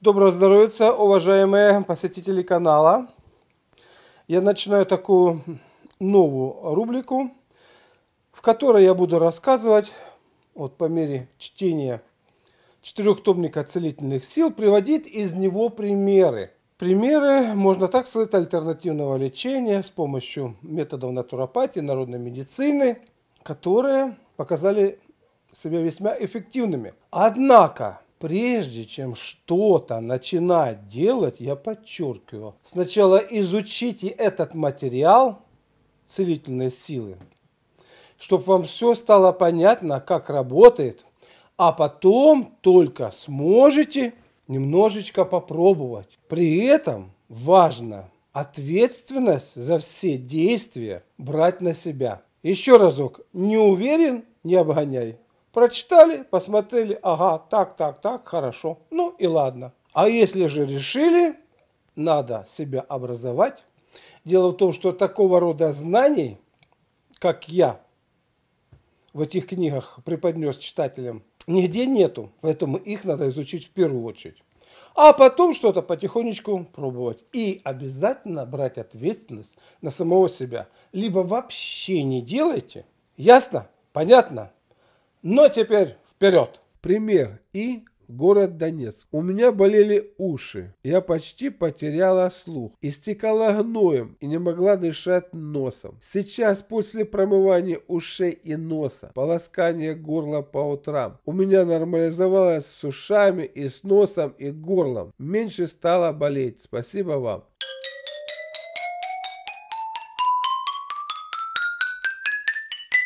Доброго здоровья, уважаемые посетители канала. Я начинаю такую новую рубрику, в которой я буду рассказывать, вот по мере чтения четырехтомника целительных сил, приводить из него примеры. Примеры, можно так сказать, альтернативного лечения с помощью методов натуропатии, народной медицины, которые показали себя весьма эффективными. Однако, Прежде чем что-то начинать делать, я подчеркиваю, сначала изучите этот материал целительной силы, чтобы вам все стало понятно, как работает, а потом только сможете немножечко попробовать. При этом важно ответственность за все действия брать на себя. Еще разок, не уверен, не обгоняй. Прочитали, посмотрели, ага, так, так, так, хорошо. Ну и ладно. А если же решили, надо себя образовать. Дело в том, что такого рода знаний, как я в этих книгах преподнес читателям, нигде нету. Поэтому их надо изучить в первую очередь. А потом что-то потихонечку пробовать. И обязательно брать ответственность на самого себя. Либо вообще не делайте. Ясно? Понятно? Но теперь вперед! Пример И город Донецк. У меня болели уши. Я почти потеряла слух. Истекала гноем и не могла дышать носом. Сейчас, после промывания ушей и носа, полоскания горла по утрам, у меня нормализовалось с ушами и с носом и горлом. Меньше стало болеть. Спасибо вам.